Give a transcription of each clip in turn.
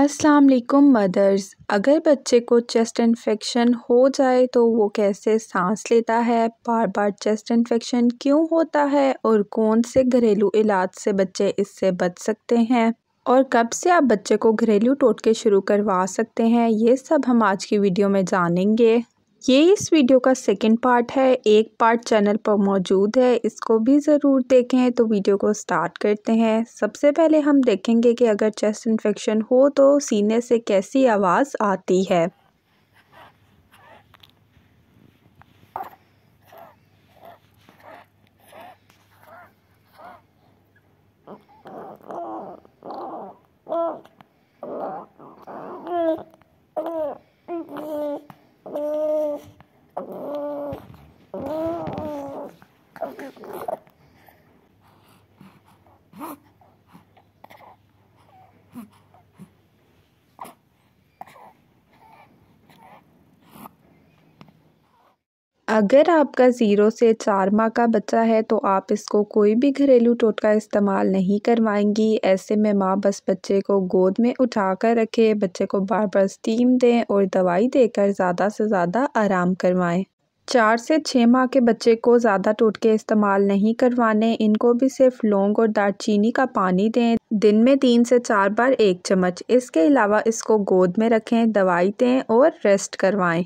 अस्सलाम वालेकुम मदर्स अगर बच्चे को चेस्ट इन्फेक्शन हो जाए तो वो कैसे सांस लेता है बार बार चेस्ट इन्फेक्शन क्यों होता है और कौन से घरेलू इलाज से बच्चे इससे बच सकते हैं और कब से आप बच्चे को घरेलू टोटके शुरू करवा सकते हैं ये सब हम आज की वीडियो में जानेंगे ये इस वीडियो का सेकंड पार्ट है एक पार्ट चैनल पर मौजूद है इसको भी ज़रूर देखें तो वीडियो को स्टार्ट करते हैं सबसे पहले हम देखेंगे कि अगर चेस्ट इन्फेक्शन हो तो सीने से कैसी आवाज़ आती है अगर आपका ज़ीरो से चार माह का बच्चा है तो आप इसको कोई भी घरेलू टोटका इस्तेमाल नहीं करवाएंगी ऐसे में माँ बस बच्चे को गोद में उठा कर रखे बच्चे को बार बार स्टीम दें और दवाई देकर ज़्यादा से ज़्यादा आराम करवाएं चार से छः माह के बच्चे को ज़्यादा टोटके इस्तेमाल नहीं करवाने इनको भी सिर्फ लौंग और दालचीनी का पानी दें दिन में तीन से चार बार एक चम्मच इसके अलावा इसको गोद में रखें दवाई दें और रेस्ट करवाएं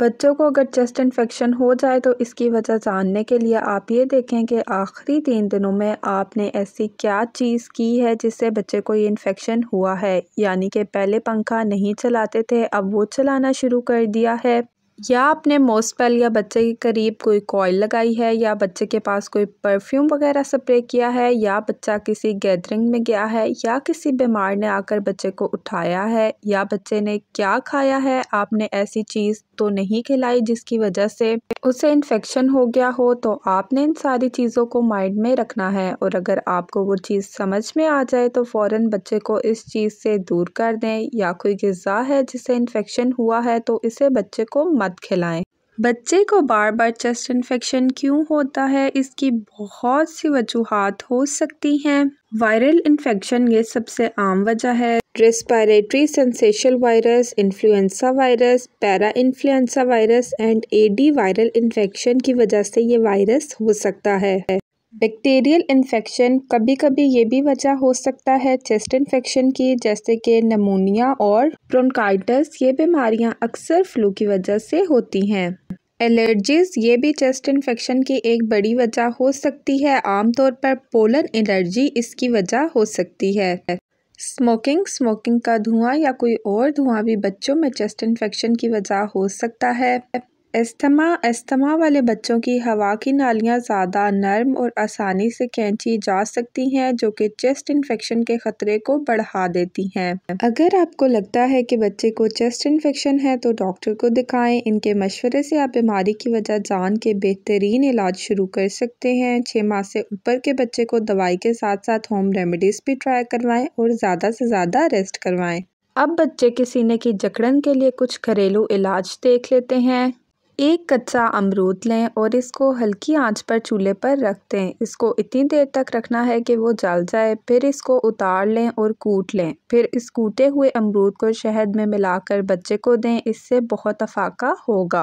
बच्चों को अगर चेस्ट इन्फेक्शन हो जाए तो इसकी वजह जानने के लिए आप ये देखें कि आखिरी तीन दिनों में आपने ऐसी क्या चीज़ की है जिससे बच्चे को ये इन्फेक्शन हुआ है यानी कि पहले पंखा नहीं चलाते थे अब वो चलाना शुरू कर दिया है या आपने मोस्पेल या बच्चे के करीब कोई कॉयल लगाई है या बच्चे के पास कोई परफ्यूम वगैरह स्प्रे किया है या बच्चा किसी गैदरिंग में गया है या किसी बीमार ने आकर बच्चे को उठाया है या बच्चे ने क्या खाया है आपने ऐसी चीज़ तो नहीं खिलाई जिसकी वजह से उसे इन्फेक्शन हो गया हो तो आपने इन सारी चीज़ों को माइंड में रखना है और अगर आपको वो चीज़ समझ में आ जाए तो फ़ौर बच्चे को इस चीज़ से दूर कर दें या कोई गज़ा है जिसे इन्फेक्शन हुआ है तो इसे बच्चे को मत खिलाएं बच्चे को बार बार चेस्ट इन्फेक्शन क्यों होता है इसकी बहुत सी वजूहत हो सकती हैं वायरल इन्फेक्शन ये सबसे आम वजह है respiratory syncytial virus influenza virus para influenza virus and adeno viral infection की वजह से ये वायरस हो सकता है बैक्टीरियल इन्फेक्शन कभी कभी ये भी वजह हो सकता है चेस्ट इन्फेक्शन की जैसे कि नमोनिया और प्रोनकाइटस ये बीमारियां अक्सर फ्लू की वजह से होती हैं एलर्जीज ये भी चेस्ट इन्फेक्शन की एक बड़ी वजह हो सकती है आमतौर पर पोलन एलर्जी इसकी वजह हो सकती है स्मोकिंग स्मोकिंग का धुआं या कोई और धुआं भी बच्चों में चेस्ट इन्फेक्शन की वजह हो सकता है अस्थमा अस्थमा वाले बच्चों की हवा की नालियाँ ज़्यादा नर्म और आसानी से खींची जा सकती हैं जो कि चेस्ट इन्फेक्शन के ख़तरे को बढ़ा देती हैं अगर आपको लगता है कि बच्चे को चेस्ट इन्फेक्शन है तो डॉक्टर को दिखाएं इनके मशवरे से आप बीमारी की वजह जान के बेहतरीन इलाज शुरू कर सकते हैं छः माह से ऊपर के बच्चे को दवाई के साथ साथ होम रेमिडीज़ भी ट्राई करवाएँ और ज़्यादा से ज़्यादा रेस्ट करवाएँ अब बच्चे के सीने की जकड़न के लिए कुछ घरेलू इलाज देख लेते हैं एक कच्चा अमरूद लें और इसको हल्की आंच पर चूल्हे पर रख दें इसको इतनी देर तक रखना है कि वो जल जाए फिर इसको उतार लें और कूट लें फिर इस कूटे हुए अमरूद को शहद में मिलाकर बच्चे को दें इससे बहुत अफाका होगा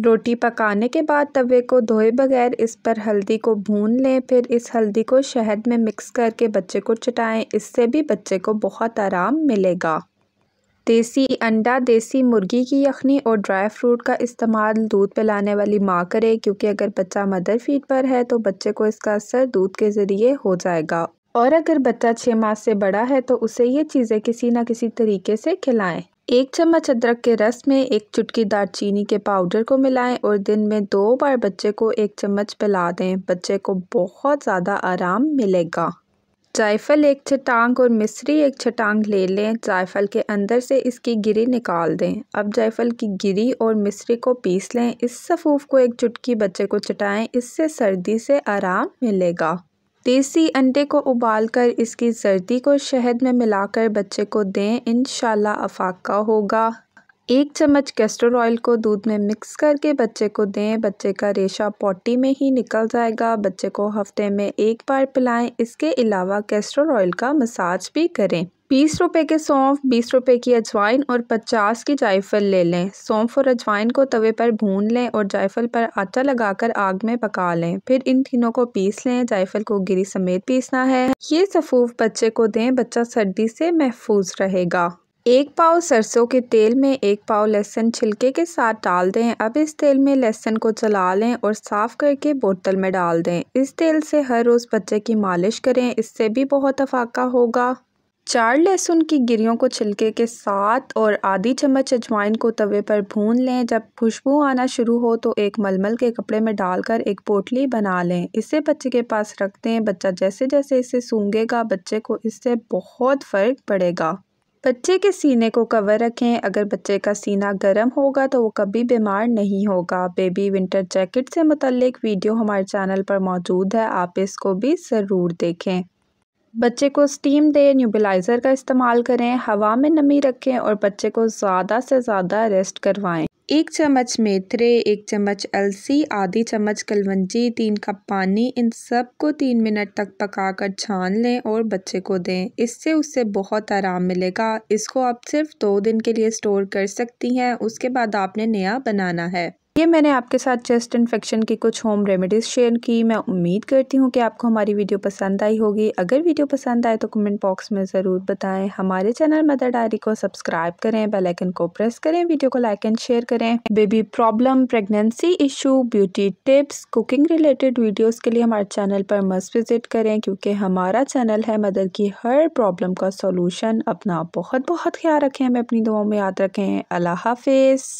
रोटी पकाने के बाद तवे को धोए बगैर इस पर हल्दी को भून लें फिर इस हल्दी को शहद में मिक्स करके बच्चे को चटाएं इससे भी बच्चे को बहुत आराम मिलेगा देसी अंडा देसी मुर्गी की यखनी और ड्राई फ्रूट का इस्तेमाल दूध पिलाने वाली माँ करे क्योंकि अगर बच्चा मदर फीड पर है तो बच्चे को इसका असर दूध के ज़रिए हो जाएगा और अगर बच्चा छः माह से बड़ा है तो उसे ये चीज़ें किसी ना किसी तरीके से खिलाएं एक चम्मच अदरक के रस में एक चुटकी चीनी के पाउडर को मिलाएं और दिन में दो बार बच्चे को एक चम्मच पिला दें बच्चे को बहुत ज़्यादा आराम मिलेगा जायफ़ल एक छटांग और मिस्री एक छटांग ले लें जायफ़ल के अंदर से इसकी गिरी निकाल दें अब जायफ़ल की गिरी और मिस्री को पीस लें इस सफ़ूफ को एक चुटकी बच्चे को चटाएं इससे सर्दी से आराम मिलेगा देसी अंडे को उबालकर इसकी सर्दी को शहद में मिलाकर बच्चे को दें इन अफाका होगा एक चम्मच कैस्टर ऑयल को दूध में मिक्स करके बच्चे को दें बच्चे का रेशा पॉटी में ही निकल जाएगा बच्चे को हफ्ते में एक बार पिलाएं इसके अलावा कैस्टर ऑयल का मसाज भी करें बीस रुपए के सौंफ बीस रुपए की अजवाइन और पचास की जायफल ले लें सौंफ और अजवाइन को तवे पर भून लें और जायफल पर आटा लगाकर आग में पका लें फिर इन तीनों को पीस लें जायफल को गिरी समेत पीसना है ये सफूफ बच्चे को दें बच्चा सर्दी से महफूज रहेगा एक पाव सरसों के तेल में एक पाव लहसुन छिलके के साथ डाल दें अब इस तेल में लहसुन को चला लें और साफ़ करके बोतल में डाल दें इस तेल से हर रोज़ बच्चे की मालिश करें इससे भी बहुत अफाका होगा चार लहसुन की गिरियों को छिलके के साथ और आधी चम्मच अजवाइन को तवे पर भून लें जब खुशबू आना शुरू हो तो एक मलमल के कपड़े में डालकर एक पोटली बना लें इसे बच्चे के पास रख दें बच्चा जैसे जैसे इसे सूंघेगा बच्चे को इससे बहुत फ़र्क पड़ेगा बच्चे के सीने को कवर रखें अगर बच्चे का सीना गर्म होगा तो वो कभी बीमार नहीं होगा बेबी विंटर जैकेट से मुतलिक वीडियो हमारे चैनल पर मौजूद है आप इसको भी ज़रूर देखें बच्चे को स्टीम दें न्यूबिलाइज़र का इस्तेमाल करें हवा में नमी रखें और बच्चे को ज़्यादा से ज़्यादा रेस्ट करवाएं एक चम्मच मेथरे एक चम्मच अलसी आधी चम्मच कलवंजी तीन कप पानी इन सब को तीन मिनट तक पकाकर छान लें और बच्चे को दें इससे उससे बहुत आराम मिलेगा इसको आप सिर्फ दो दिन के लिए स्टोर कर सकती हैं उसके बाद आपने नया बनाना है ये मैंने आपके साथ चेस्ट इन्फेक्शन की कुछ होम रेमेडीज़ शेयर की मैं उम्मीद करती हूँ कि आपको हमारी वीडियो पसंद आई होगी अगर वीडियो पसंद आए तो कमेंट बॉक्स में ज़रूर बताएं हमारे चैनल मदर डायरी को सब्सक्राइब करें बेल आइकन को प्रेस करें वीडियो को लाइक एंड शेयर करें baby problem pregnancy issue beauty tips cooking related videos के लिए हमारे चैनल पर मस्ट विज़िट करें क्योंकि हमारा चैनल है मदर की हर प्रॉब्लम का सोलूशन अपना बहुत बहुत ख्याल रखें हमें अपनी दुआओं में याद रखें अल्लाह हाफिज़